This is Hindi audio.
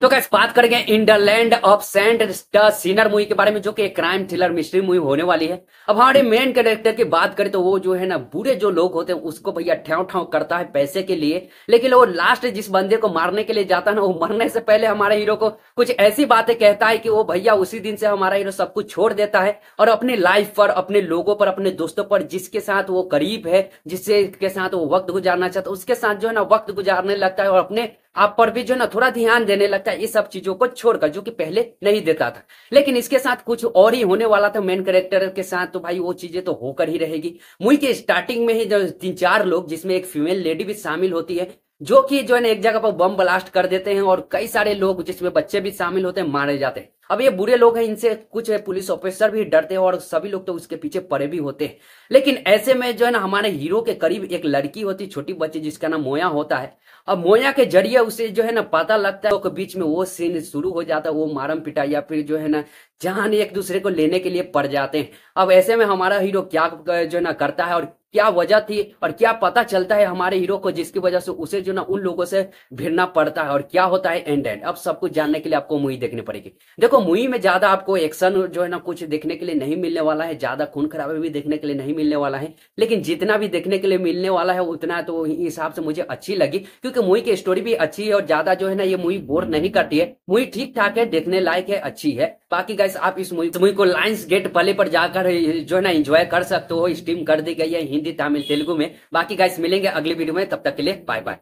तो कैसे बात करेंगे in the land of saint the sinner movie के बारे में जो कि क्राइम थ्रिलर मिस्ट्री मूवी होने वाली है अब हमारे मेन कैरेक्टर की बात करें तो वो जो है ना बुरे जो लोग होते हैं उसको भैया ठाव ठाव करता है पैसे के लिए लेकिन वो लास्ट जिस बंदे को मारने के लिए जाता है ना वो मरने से पहले हमारे हीरो को कुछ ऐसी बातें कहता है कि वो भैया उसी दिन से हमारा हीरो सब कुछ छोड़ देता है और अपनी लाइफ पर अपने लोगों पर अपने दोस्तों पर जिसके साथ वो करीब है जिसके साथ वो वक्त गुजारना चाहता है उसके साथ जो है ना वक्त गुजारने लगता है और अपने आप पर भी जो ना थोड़ा ध्यान देने लगता है इस सब चीजों को छोड़कर जो कि पहले नहीं देता था लेकिन इसके साथ कुछ और ही होने वाला था मेन कैरेक्टर के साथ तो भाई वो चीजें तो होकर ही रहेगी मुई के स्टार्टिंग में ही जो तीन चार लोग जिसमें एक फीमेल लेडी भी शामिल होती है जो कि जो है ना एक जगह पर बम ब्लास्ट कर देते हैं और कई सारे लोग जिसमें बच्चे भी शामिल होते हैं मारे जाते हैं अब ये बुरे लोग हैं इनसे कुछ पुलिस ऑफिसर भी डरते हैं और सभी लोग तो उसके पीछे पड़े भी होते हैं लेकिन ऐसे में जो है ना हमारे हीरो के करीब एक लड़की होती छोटी बच्ची जिसका नाम मोया होता है अब मोया के जरिए उसे जो है ना पता लगता है तो बीच में वो सीन शुरू हो जाता है वो मारम पिटा या फिर जो है ना जान एक दूसरे को लेने के लिए पड़ जाते हैं अब ऐसे में हमारा हीरो क्या जो ना करता है और क्या वजह थी और क्या पता चलता है हमारे हीरो को जिसकी वजह से उसे जो ना उन लोगों से भिड़ना पड़ता है और क्या होता है एंड एंड अब सब कुछ जानने के लिए आपको मूवी देखनी पड़ेगी देखो मूवी में ज्यादा आपको एक्शन जो है ना कुछ देखने के लिए नहीं मिलने वाला है ज्यादा खून खराबे भी देखने के लिए नहीं मिलने वाला है लेकिन जितना भी देखने के लिए मिलने वाला है उतना तो हिसाब से मुझे अच्छी लगी क्योंकि मूवी की स्टोरी भी अच्छी है और ज्यादा जो है ना ये मूवी बोर नहीं करती है मूवी ठीक ठाक है देखने लायक है अच्छी है बाकी गैस आप इस मूवी को लाइन्स गेट पले पर जाकर जो है ना इंजॉय कर सकते हो स्टीम कर दी गई है हिंदी तमिल तेलुगु में बाकी गाइस मिलेंगे अगली वीडियो में तब तक के लिए बाय बाय